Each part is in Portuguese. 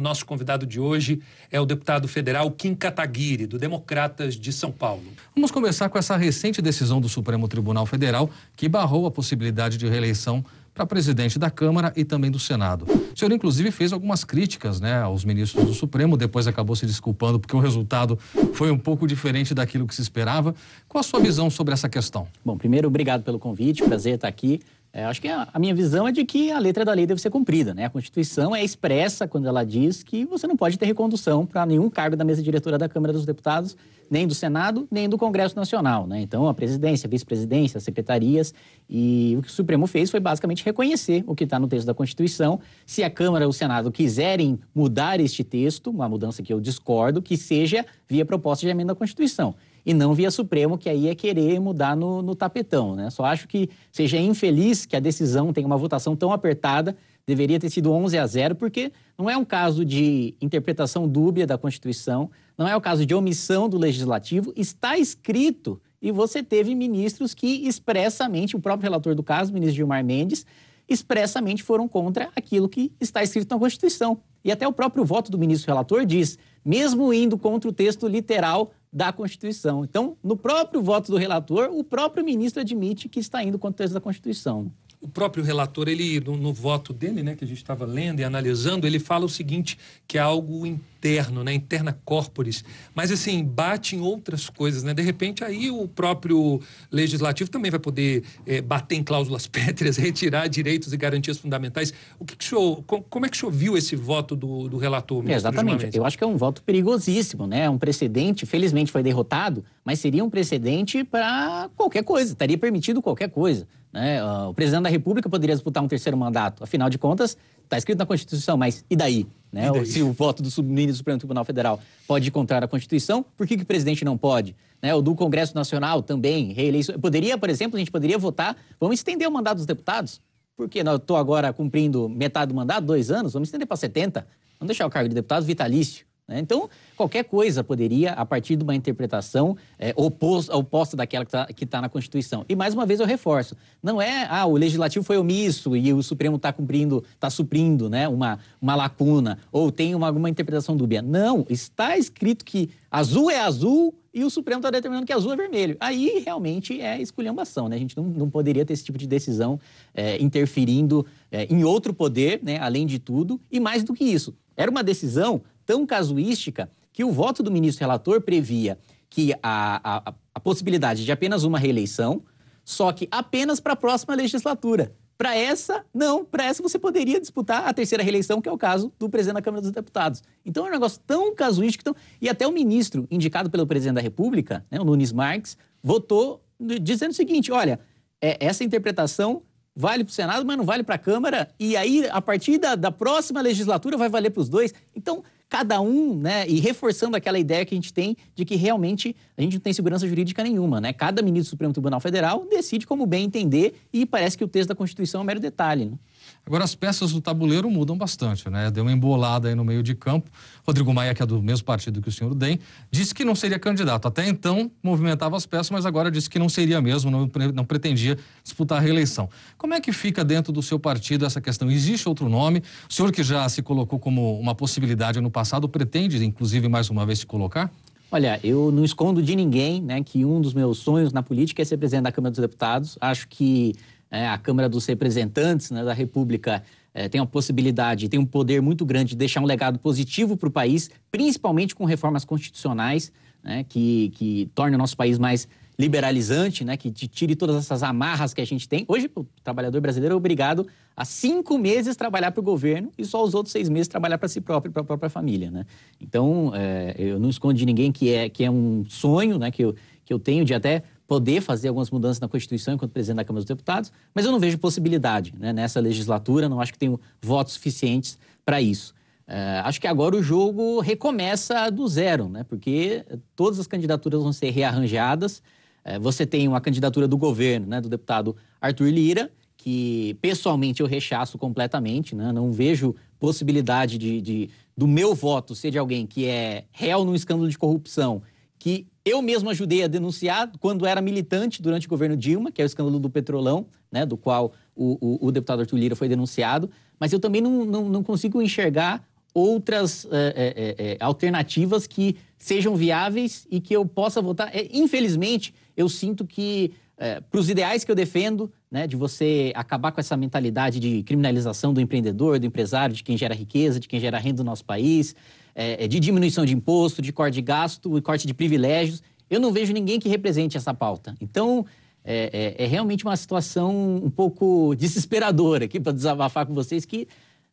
O nosso convidado de hoje é o deputado federal Kim Kataguiri, do Democratas de São Paulo. Vamos começar com essa recente decisão do Supremo Tribunal Federal que barrou a possibilidade de reeleição para presidente da Câmara e também do Senado. O senhor, inclusive, fez algumas críticas né, aos ministros do Supremo, depois acabou se desculpando porque o resultado foi um pouco diferente daquilo que se esperava. Qual a sua visão sobre essa questão? Bom, primeiro, obrigado pelo convite, prazer estar aqui. É, acho que a, a, minha visão é de que a letra da lei deve ser cumprida. Né? A Constituição é expressa quando ela diz que você não pode ter recondução para nenhum cargo da mesa diretora da Câmara dos Deputados, nem do Senado, nem do Congresso Nacional. Né? Então, a presidência, vice-presidência, secretarias. E o que o Supremo fez foi basicamente reconhecer o que está no texto da Constituição. Se a Câmara ou o Senado quiserem mudar este texto, uma mudança que eu discordo, que seja via proposta de emenda à Constituição e não via Supremo, que aí é querer mudar no, no tapetão. Né? Só acho que seja infeliz que a decisão tenha uma votação tão apertada, deveria ter sido 11 a 0, porque não é um caso de interpretação dúbia da Constituição, não é o um caso de omissão do legislativo, está escrito e você teve ministros que expressamente, o próprio relator do caso, o ministro Gilmar Mendes, expressamente foram contra aquilo que está escrito na Constituição. E até o próprio voto do ministro relator diz, mesmo indo contra o texto literal da Constituição. Então, no próprio voto do relator, o próprio ministro admite que está indo contra o texto da Constituição o próprio relator, ele no, no voto dele, né, que a gente estava lendo e analisando, ele fala o seguinte, que é algo interno, né, interna corporis, mas assim, bate em outras coisas, né, de repente aí o próprio legislativo também vai poder é, bater em cláusulas pétreas, retirar direitos e garantias fundamentais. O que, que o senhor, como é que o senhor viu esse voto do, do relator? É, exatamente, eu acho que é um voto perigosíssimo, né, é um precedente, felizmente foi derrotado, mas seria um precedente para qualquer coisa, estaria permitido qualquer coisa. Né? Ah, o presidente da República poderia disputar um terceiro mandato, afinal de contas, está escrito na Constituição, mas e daí? Né? E daí? Se o voto do subministro do Supremo Tribunal Federal pode ir contra a Constituição, por que, que o presidente não pode? Né? O do Congresso Nacional também, reeleição. Poderia, por exemplo, a gente poderia votar, vamos estender o mandato dos deputados? Porque eu estou agora cumprindo metade do mandato, dois anos, vamos estender para 70. Vamos deixar o cargo de deputado vitalício. Né? Então, qualquer coisa poderia, a partir de uma interpretação é, oposta, oposta daquela que está tá na Constituição. E mais uma vez eu reforço: não é, ah, o legislativo foi omisso e o Supremo está cumprindo, está suprindo né, uma, uma lacuna, ou tem uma, alguma interpretação dúbia. Não, está escrito que azul é azul e o Supremo está determinando que azul é vermelho. Aí realmente é esculhambação, né? A gente não, não poderia ter esse tipo de decisão é, interferindo é, em outro poder, né, além de tudo, e mais do que isso. Era uma decisão tão casuística que o voto do ministro relator previa que a, a, a possibilidade de apenas uma reeleição, só que apenas para a próxima legislatura. Para essa, não. Para essa, você poderia disputar a terceira reeleição, que é o caso do presidente da Câmara dos Deputados. Então, é um negócio tão casuístico. Tão... E até o ministro, indicado pelo presidente da República, né, o Nunes Marques, votou dizendo o seguinte: olha, é, essa interpretação vale para o Senado, mas não vale para a Câmara. E aí, a partir da, da próxima legislatura, vai valer para os dois. Então, cada um, né? E reforçando aquela ideia que a gente tem de que realmente a gente não tem segurança jurídica nenhuma, né? Cada ministro do Supremo Tribunal Federal decide como bem entender e parece que o texto da Constituição é um mero detalhe. Né? Agora, as peças do tabuleiro mudam bastante, né? Deu uma embolada aí no meio de campo. Rodrigo Maia, que é do mesmo partido que o senhor Dem, disse que não seria candidato. Até então, movimentava as peças, mas agora disse que não seria mesmo, não, não pretendia disputar a reeleição. Como é que fica dentro do seu partido essa questão? Existe outro nome? O senhor que já se colocou como uma possibilidade no passado, pretende, inclusive, mais uma vez se colocar? Olha, eu não escondo de ninguém né, que um dos meus sonhos na política é ser presidente da Câmara dos Deputados. Acho que é, a Câmara dos Representantes né, da República é, tem a possibilidade, tem um poder muito grande de deixar um legado positivo para o país, principalmente com reformas constitucionais, né, que, que torna o nosso país mais liberalizante, né, que tire todas essas amarras que a gente tem. Hoje, o trabalhador brasileiro é obrigado a cinco meses trabalhar para o governo e só os outros seis meses trabalhar para si próprio e para a própria família. Né? Então, é, eu não escondo de ninguém que é, que é um sonho né, que, eu, que eu tenho de até poder fazer algumas mudanças na Constituição enquanto presidente da Câmara dos Deputados, mas eu não vejo possibilidade né, nessa legislatura, não acho que tenho votos suficientes para isso. Eh, acho que agora o jogo recomeça do zero, né? porque todas as candidaturas vão ser rearranjadas. Eh, você tem uma candidatura do governo, né? do deputado Arthur Lira, que pessoalmente eu rechaço completamente, né? não vejo possibilidade de, de, do meu voto ser de alguém que é réu num escândalo de corrupção, que eu mesmo ajudei a denunciar quando era militante durante o governo Dilma, que é o escândalo do Petrolão, né, do qual o, o, o deputado Arthur Lira foi denunciado, mas eu também não, não, não consigo enxergar outras é, é, é, alternativas que sejam viáveis e que eu possa votar. É, infelizmente, eu sinto que, eh, para os ideais que eu defendo, né, de você acabar com essa mentalidade de criminalização do empreendedor, do empresário, de quem gera riqueza, de quem gera renda no nosso país, é, é, de diminuição de imposto, de corte de gasto e corte de privilégios. Eu não vejo ninguém que represente essa pauta. Então, é, é, é realmente uma situação um pouco desesperadora aqui para desabafar com vocês que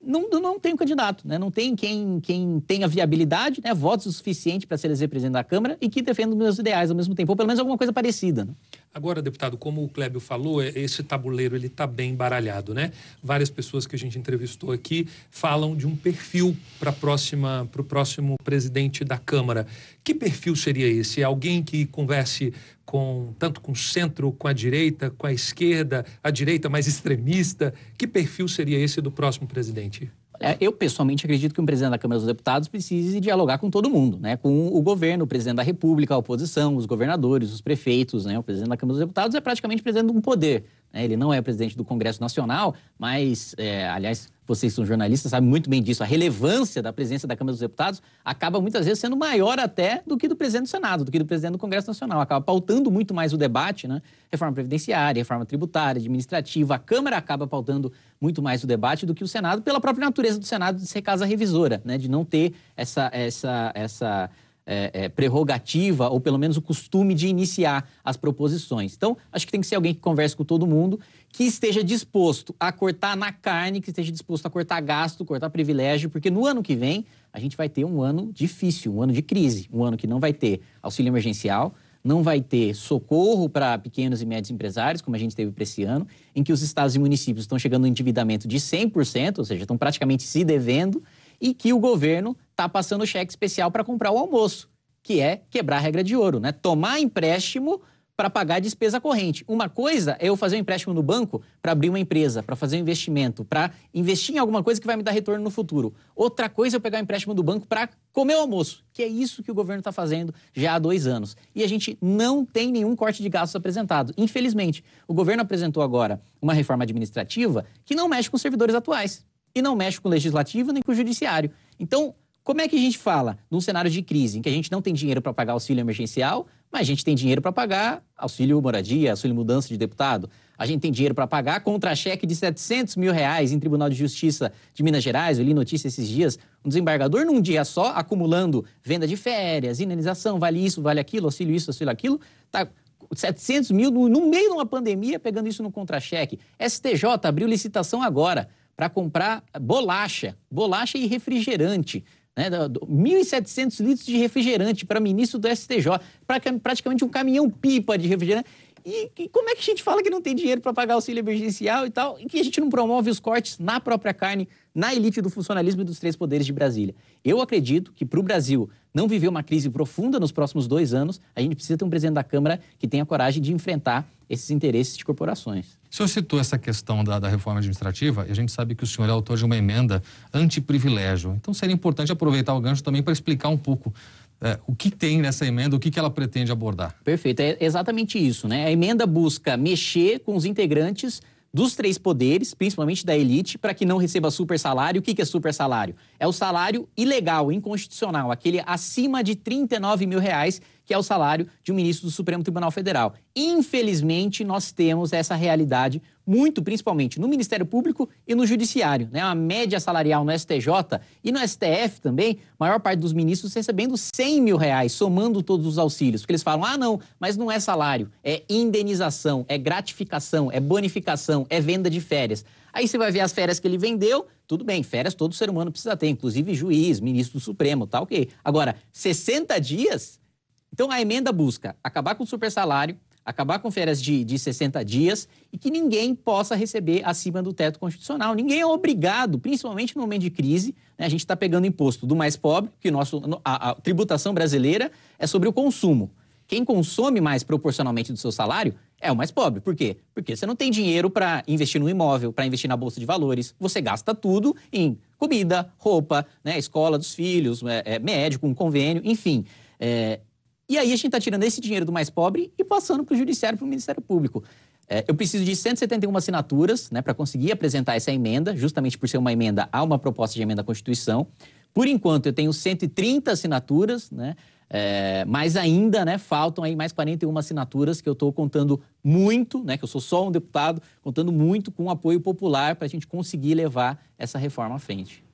não, não tem um candidato, né? não tem quem, quem tenha viabilidade, né? votos o suficiente para ser presidente da Câmara e que defenda os meus ideais ao mesmo tempo, ou pelo menos alguma coisa parecida. Né? Agora, deputado, como o Clébio falou, é, esse tabuleiro ele está bem baralhado, né? Várias pessoas que a gente entrevistou aqui falam de um perfil para próxima, para o próximo presidente da Câmara. Que perfil seria esse? Alguém que converse com tanto com o centro, com a direita, com a esquerda, a direita mais extremista. Que perfil seria esse do próximo presidente? É, eu, pessoalmente, acredito que um presidente da Câmara dos Deputados precise dialogar com todo mundo, né? com o governo, o presidente da República, a oposição, os governadores, os prefeitos. Né? O presidente da Câmara dos Deputados é praticamente presidente de um poder. Né? Ele não é presidente do Congresso Nacional, mas, é, aliás, vocês são jornalistas, sabem muito bem disso. A relevância da presença da Câmara dos Deputados acaba muitas vezes sendo maior até do que do presidente do Senado, do que do presidente do Congresso Nacional. Acaba pautando muito mais o debate, né? Reforma previdenciária, reforma tributária, administrativa. A Câmara acaba pautando muito mais o debate do que o Senado, pela própria natureza do Senado de ser casa revisora, né? De não ter essa, essa, essa é, é, prerrogativa, ou pelo menos o costume de iniciar as proposições. Então, acho que tem que ser alguém que converse com todo mundo, que esteja disposto a cortar na carne, que esteja disposto a cortar gasto, cortar privilégio, porque no ano que vem a gente vai ter um ano difícil, um ano de crise, um ano que não vai ter auxílio emergencial, não vai ter socorro para pequenos e médios empresários, como a gente teve para esse ano, em que os estados e municípios estão chegando um endividamento de 100%, ou seja, estão praticamente se devendo, e que o governo está passando cheque especial para comprar o almoço, que é quebrar a regra de ouro, né? Tomar empréstimo para pagar despesa corrente. Uma coisa é eu fazer um empréstimo no banco para abrir uma empresa, para fazer um investimento, para investir em alguma coisa que vai me dar retorno no futuro. Outra coisa é eu pegar um empréstimo do banco para comer o almoço, que é isso que o governo está fazendo já há dois anos. E a gente não tem nenhum corte de gastos apresentado. Infelizmente, o governo apresentou agora uma reforma administrativa que não mexe com os servidores atuais e não mexe com o legislativo nem com o judiciário. Então, como é que a gente fala num cenário de crise em que a gente não tem dinheiro para pagar auxílio emergencial, mas a gente tem dinheiro para pagar auxílio moradia, auxílio mudança de deputado? A gente tem dinheiro para pagar contra-cheque de 700 mil reais em Tribunal de Justiça de Minas Gerais. Eu li notícia esses dias. Um desembargador, num dia só, acumulando venda de férias, indenização, vale isso, vale aquilo, auxílio isso, auxílio aquilo, tá 700 mil no, no meio de uma pandemia pegando isso no contra-cheque. STJ abriu licitação agora para comprar bolacha, bolacha e refrigerante. Né, 1.700 litros de refrigerante para ministro do STJ, praticamente um caminhão pipa de refrigerante. E, e, como é que a gente fala que não tem dinheiro para pagar auxílio emergencial e tal, e que a gente não promove os cortes na própria carne, na elite do funcionalismo e dos três poderes de Brasília? Eu acredito que para o Brasil não viver uma crise profunda nos próximos dois anos, a gente precisa ter um presidente da Câmara que tenha coragem de enfrentar esses interesses de corporações. O senhor citou essa questão da, da, reforma administrativa e a gente sabe que o senhor é autor de uma emenda antiprivilégio. Então seria importante aproveitar o gancho também para explicar um pouco é, o que tem nessa emenda, o que, que ela pretende abordar. Perfeito, é exatamente isso. Né? A emenda busca mexer com os integrantes dos três poderes, principalmente da elite, para que não receba super salário. O que, que é super salário? É o salário ilegal, inconstitucional, aquele acima de 39 mil reais que é o salário de um ministro do Supremo Tribunal Federal. Infelizmente, nós temos essa realidade muito principalmente no Ministério Público e no Judiciário. Né? A média salarial no STJ e no STF também, maior parte dos ministros recebendo 100 mil reais, somando todos os auxílios. Porque eles falam, ah, não, mas não é salário, é indenização, é gratificação, é bonificação, é venda de férias. Aí você vai ver as férias que ele vendeu, tudo bem, férias todo ser humano precisa ter, inclusive juiz, ministro do Supremo, tá ok. Agora, 60 dias então, a emenda busca acabar com o super salário, acabar com férias de, de 60 dias e que ninguém possa receber acima do teto constitucional. Ninguém é obrigado, principalmente no momento de crise. Né? A gente está pegando imposto do mais pobre, que nosso, a, a tributação brasileira é sobre o consumo. Quem consome mais proporcionalmente do seu salário é o mais pobre. Por quê? Porque você não tem dinheiro para investir no imóvel, para investir na bolsa de valores. Você gasta tudo em comida, roupa, né? escola dos filhos, é, é, médico, um convênio, enfim. É, e aí a gente está tirando esse dinheiro do mais pobre e passando para o Judiciário, para o Ministério Público. É, eu preciso de 171 assinaturas né, para conseguir apresentar essa emenda, justamente por ser uma emenda a uma proposta de emenda à Constituição. Por enquanto, eu tenho 130 assinaturas, né, é, mas ainda né, faltam aí mais 41 assinaturas que eu estou contando muito, né, que eu sou só um deputado, contando muito com o apoio popular para a gente conseguir levar essa reforma à frente.